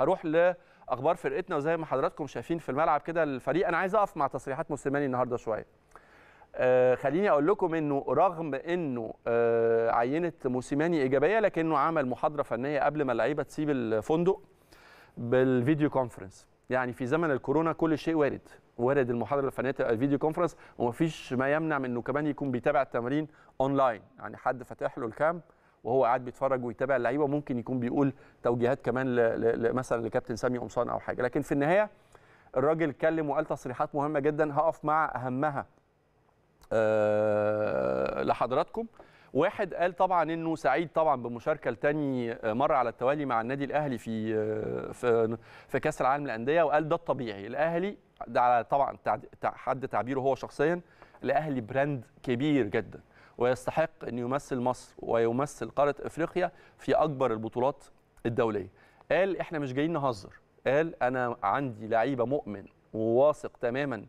هروح لاخبار فرقتنا وزي ما حضراتكم شايفين في الملعب كده الفريق انا عايز اقف مع تصريحات موسيماني النهارده شويه آه، خليني اقول لكم انه رغم انه آه، عينه موسيماني ايجابيه لكنه عمل محاضره فنيه قبل ما اللعيبه تسيب الفندق بالفيديو كونفرنس يعني في زمن الكورونا كل شيء وارد وارد المحاضره الفنيه تبقى الفيديو كونفرنس ومفيش ما يمنع منه كمان يكون بيتابع التمرين اونلاين يعني حد فاتح له الكام وهو قاعد بيتفرج ويتابع اللعيبه وممكن يكون بيقول توجيهات كمان مثلا لكابتن سامي قمصان او حاجه لكن في النهايه الراجل اتكلم وقال تصريحات مهمه جدا هقف مع اهمها آه، لحضراتكم واحد قال طبعا انه سعيد طبعا بمشاركه لتاني مره على التوالي مع النادي الاهلي في آه، في, في كاس العالم للانديه وقال ده الطبيعي الاهلي ده على طبعا حد تعبيره هو شخصيا الاهلي براند كبير جدا ويستحق أن يمثل مصر ويمثل قارة إفريقيا في أكبر البطولات الدولية قال إحنا مش جايين نهزر قال أنا عندي لعيبة مؤمن وواثق تماما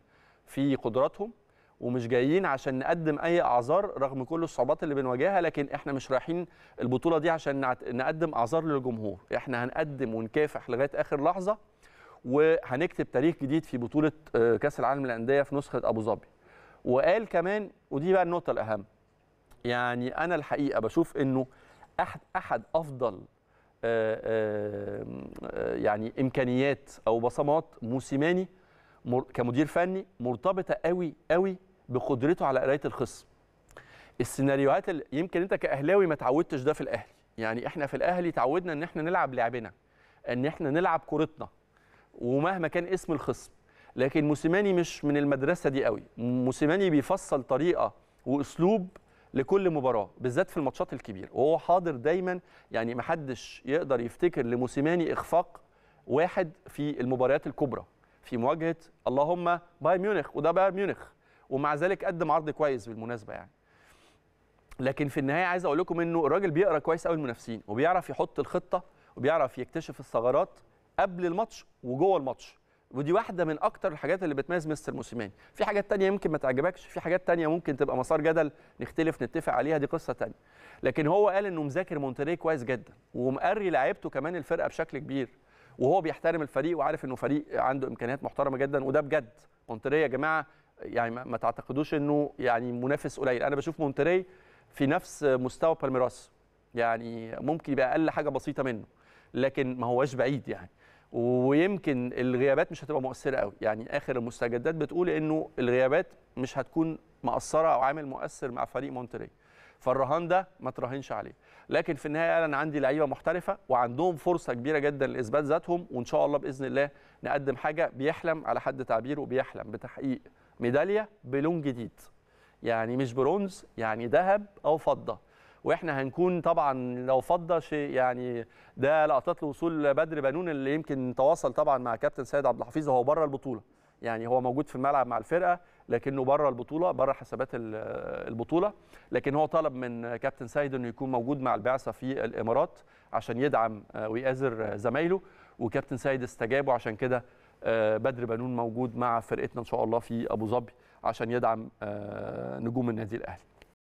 في قدراتهم ومش جايين عشان نقدم اي اعذار رغم كل الصعوبات اللي بنواجهها لكن احنا مش رايحين البطوله دي عشان نقدم اعذار للجمهور احنا هنقدم ونكافح لغايه اخر لحظه وهنكتب تاريخ جديد في بطوله آه، كاس العالم للانديه في نسخه ابو ظبي وقال كمان ودي بقى النقطه الاهم يعني انا الحقيقه بشوف انه احد احد افضل آه، آه، يعني امكانيات او بصمات موسيماني كمدير فني مرتبطه قوي قوي بقدرته على قرايه الخصم السيناريوهات اللي يمكن انت كاهلاوي ما تعودتش ده في الاهلي يعني احنا في الاهلي تعودنا ان احنا نلعب لعبنا ان احنا نلعب كورتنا ومهما كان اسم الخصم لكن موسيماني مش من المدرسه دي قوي موسيماني بيفصل طريقه واسلوب لكل مباراه بالذات في الماتشات الكبيره وهو حاضر دايما يعني ما حدش يقدر يفتكر لموسيماني اخفاق واحد في المباريات الكبرى في مواجهه اللهم بايرن ميونخ وده بايرن ميونخ ومع ذلك قدم عرض كويس بالمناسبه يعني لكن في النهايه عايز اقول لكم انه الراجل بيقرا كويس قوي المنافسين وبيعرف يحط الخطه وبيعرف يكتشف الثغرات قبل الماتش وجوه الماتش ودي واحده من اكتر الحاجات اللي بتميز مستر موسيماني في حاجات تانية يمكن ما تعجبكش في حاجات تانية ممكن تبقى مسار جدل نختلف نتفق عليها دي قصه تانية لكن هو قال انه مذاكر مونتري كويس جدا ومقري لعيبته كمان الفرقه بشكل كبير وهو بيحترم الفريق وعارف انه فريق عنده امكانيات محترمه جدا وده بجد مونتري يا جماعه يعني ما تعتقدوش انه يعني منافس قليل انا بشوف مونتري في نفس مستوى بالميراس يعني ممكن يبقى اقل حاجه بسيطه منه لكن ما هواش بعيد يعني ويمكن الغيابات مش هتبقى مؤثره قوي يعني اخر المستجدات بتقول انه الغيابات مش هتكون مقصرة او عامل مؤثر مع فريق مونتري فالرهان ده ما تراهنش عليه لكن في النهايه قال انا عندي لعيبه محترفه وعندهم فرصه كبيره جدا لاثبات ذاتهم وان شاء الله باذن الله نقدم حاجه بيحلم على حد تعبيره بيحلم بتحقيق ميداليه بلون جديد يعني مش برونز يعني ذهب او فضه واحنا هنكون طبعا لو فضى شيء يعني ده لقطات لوصول بدر بنون اللي يمكن تواصل طبعا مع كابتن سيد عبد الحفيظ وهو بره البطوله يعني هو موجود في الملعب مع الفرقه لكنه بره البطوله بره حسابات البطوله لكن هو طلب من كابتن سيد انه يكون موجود مع البعثه في الامارات عشان يدعم ويأزر زمايله وكابتن سيد استجاب وعشان كده آه، بدر بنون موجود مع فرقتنا ان شاء الله في ابو ظبي عشان يدعم آه، نجوم النادي الاهلي